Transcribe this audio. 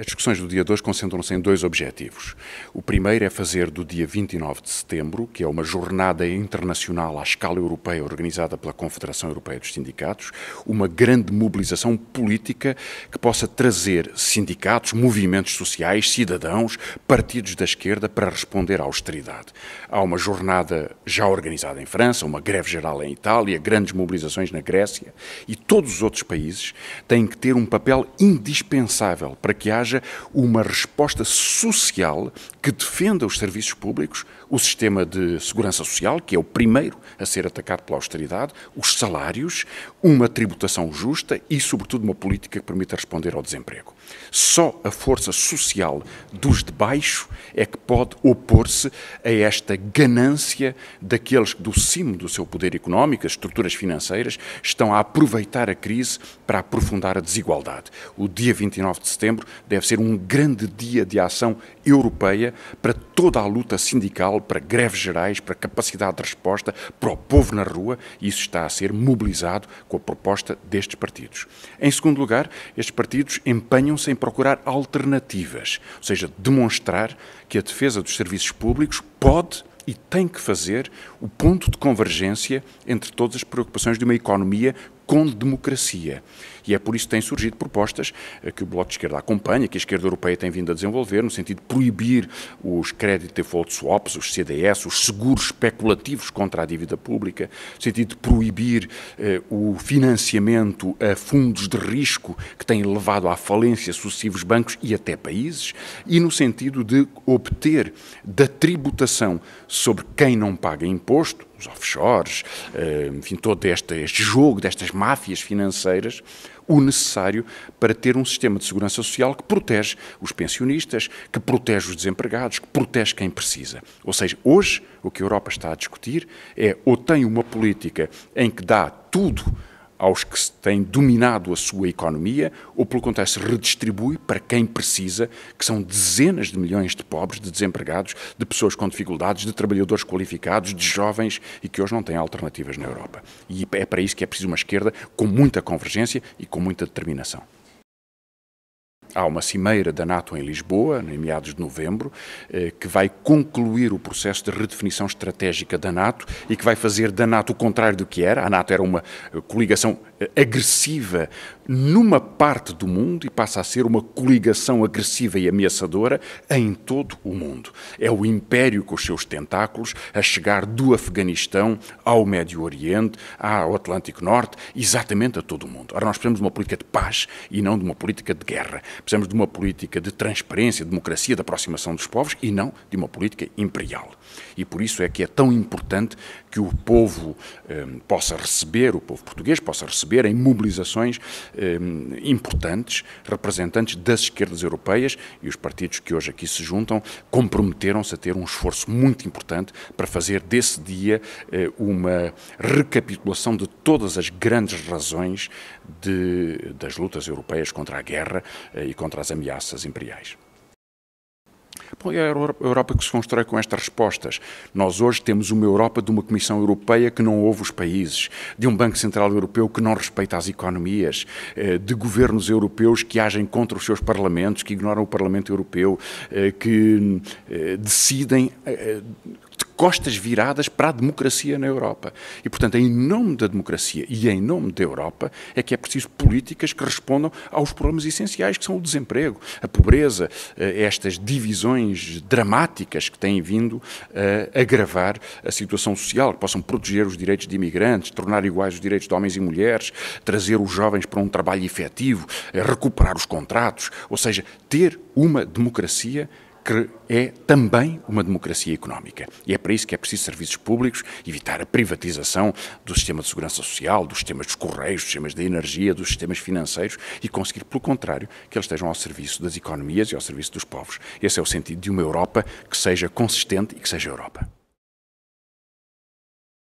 As discussões do dia 2 concentram-se em dois objetivos. O primeiro é fazer do dia 29 de setembro, que é uma jornada internacional à escala europeia organizada pela Confederação Europeia dos Sindicatos, uma grande mobilização política que possa trazer sindicatos, movimentos sociais, cidadãos, partidos da esquerda para responder à austeridade. Há uma jornada já organizada em França, uma greve geral em Itália, grandes mobilizações na Grécia e todos os outros países têm que ter um papel indispensável para que haja haja uma resposta social que defenda os serviços públicos, o sistema de segurança social, que é o primeiro a ser atacado pela austeridade, os salários, uma tributação justa e, sobretudo, uma política que permita responder ao desemprego. Só a força social dos de baixo é que pode opor-se a esta ganância daqueles que, do cimo do seu poder económico, as estruturas financeiras, estão a aproveitar a crise para aprofundar a desigualdade. O dia 29 de setembro deve deve ser um grande dia de ação europeia para toda a luta sindical, para greves gerais, para capacidade de resposta, para o povo na rua, e isso está a ser mobilizado com a proposta destes partidos. Em segundo lugar, estes partidos empenham-se em procurar alternativas, ou seja, demonstrar que a defesa dos serviços públicos pode e tem que fazer o ponto de convergência entre todas as preocupações de uma economia com democracia. E é por isso que têm surgido propostas eh, que o Bloco de Esquerda acompanha, que a esquerda europeia tem vindo a desenvolver, no sentido de proibir os credit default swaps, os CDS, os seguros especulativos contra a dívida pública, no sentido de proibir eh, o financiamento a fundos de risco que têm levado à falência sucessivos bancos e até países, e no sentido de obter da tributação sobre quem não paga imposto os offshores, eh, enfim, todo este, este jogo destas máfias financeiras, o necessário para ter um sistema de segurança social que protege os pensionistas, que protege os desempregados, que protege quem precisa. Ou seja, hoje o que a Europa está a discutir é ou tem uma política em que dá tudo aos que têm dominado a sua economia, ou pelo contrário, se redistribui para quem precisa, que são dezenas de milhões de pobres, de desempregados, de pessoas com dificuldades, de trabalhadores qualificados, de jovens e que hoje não têm alternativas na Europa. E é para isso que é preciso uma esquerda com muita convergência e com muita determinação. Há uma cimeira da NATO em Lisboa, em meados de novembro, eh, que vai concluir o processo de redefinição estratégica da NATO e que vai fazer da NATO o contrário do que era. A NATO era uma eh, coligação agressiva numa parte do mundo e passa a ser uma coligação agressiva e ameaçadora em todo o mundo. É o império com os seus tentáculos a chegar do Afeganistão ao Médio Oriente, ao Atlântico Norte, exatamente a todo o mundo. Ora, nós precisamos de uma política de paz e não de uma política de guerra. Precisamos de uma política de transparência, de democracia, de aproximação dos povos e não de uma política imperial. E por isso é que é tão importante que o povo eh, possa receber, o povo português possa receber receber em mobilizações eh, importantes representantes das esquerdas europeias e os partidos que hoje aqui se juntam comprometeram-se a ter um esforço muito importante para fazer desse dia eh, uma recapitulação de todas as grandes razões de, das lutas europeias contra a guerra eh, e contra as ameaças imperiais é a Europa que se constrói com estas respostas. Nós hoje temos uma Europa de uma Comissão Europeia que não ouve os países, de um Banco Central Europeu que não respeita as economias, eh, de governos europeus que agem contra os seus parlamentos, que ignoram o Parlamento Europeu, eh, que eh, decidem costas viradas para a democracia na Europa. E, portanto, em nome da democracia e em nome da Europa é que é preciso políticas que respondam aos problemas essenciais, que são o desemprego, a pobreza, eh, estas divisões dramáticas que têm vindo a eh, agravar a situação social, que possam proteger os direitos de imigrantes, tornar iguais os direitos de homens e mulheres, trazer os jovens para um trabalho efetivo, eh, recuperar os contratos, ou seja, ter uma democracia que é também uma democracia económica. E é para isso que é preciso serviços públicos, evitar a privatização do sistema de segurança social, dos sistemas dos correios, dos sistemas da energia, dos sistemas financeiros e conseguir, pelo contrário, que eles estejam ao serviço das economias e ao serviço dos povos. Esse é o sentido de uma Europa que seja consistente e que seja Europa.